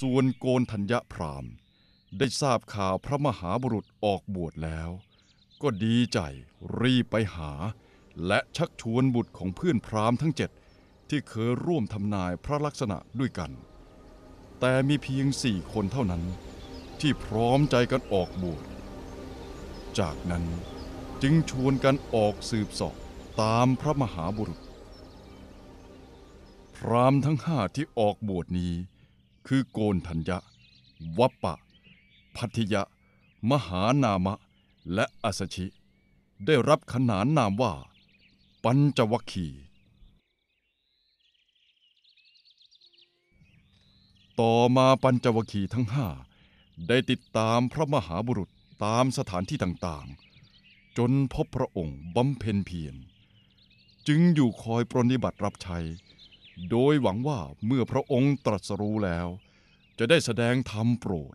ส่วนโกนธัญญพรามได้ทราบข่าวพระมหาบุรุษออกบวชแล้ว ก็ดีใจรีบไปหา และชักชวนบุตรของเพื่อนพรามทั้งเจ็ดที่เคยร่วมทำนายพระลักษณะด้วยกัน แต่มีเพียงสี่คนเท่านั้นที่พร้อมใจกันออกบวชจากนั้นจึงชวนกันออกสืบสอบตามพระมหาบุรุษ พรามทั้งห้าที่ออกบวชนี้คือโกนธัญญะ วัปปะพัทธิยะ มหานามะ และอสชิ ได้รับขนานนามว่า ปัญจวัคคีย์ต่อมาปัญจวัคีทั้งห้าได้ติดตามพระมหาบุรุษตามสถานที่ต่างๆ จนพบพระองค์บำเพ็ญเพียร จึงอยู่คอยปรนิบัติรับใช้โดยหวังว่าเมื่อพระองค์ตรัสรู้แล้ว จะได้แสดงธรรมโปรด